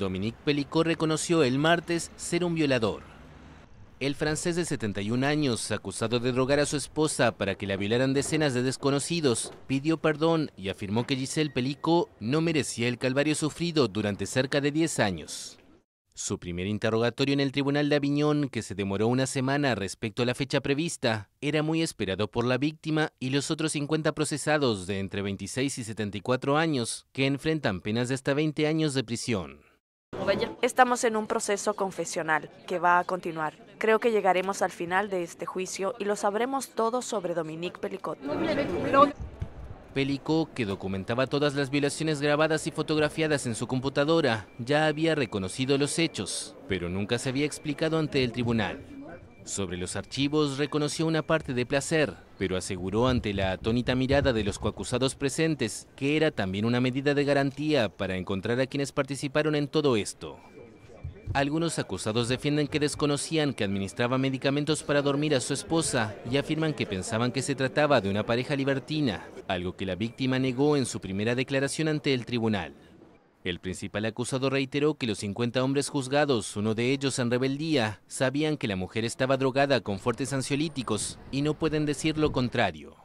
Dominique Pellicot reconoció el martes ser un violador. El francés de 71 años, acusado de drogar a su esposa para que la violaran decenas de desconocidos, pidió perdón y afirmó que Giselle Pellicot no merecía el calvario sufrido durante cerca de 10 años. Su primer interrogatorio en el Tribunal de Aviñón, que se demoró una semana respecto a la fecha prevista, era muy esperado por la víctima y los otros 50 procesados de entre 26 y 74 años, que enfrentan penas de hasta 20 años de prisión. Estamos en un proceso confesional que va a continuar. Creo que llegaremos al final de este juicio y lo sabremos todo sobre Dominique Pelicot. Pelicot, que documentaba todas las violaciones grabadas y fotografiadas en su computadora, ya había reconocido los hechos, pero nunca se había explicado ante el tribunal. Sobre los archivos reconoció una parte de placer, pero aseguró ante la atónita mirada de los coacusados presentes que era también una medida de garantía para encontrar a quienes participaron en todo esto. Algunos acusados defienden que desconocían que administraba medicamentos para dormir a su esposa y afirman que pensaban que se trataba de una pareja libertina, algo que la víctima negó en su primera declaración ante el tribunal. El principal acusado reiteró que los 50 hombres juzgados, uno de ellos en rebeldía, sabían que la mujer estaba drogada con fuertes ansiolíticos y no pueden decir lo contrario.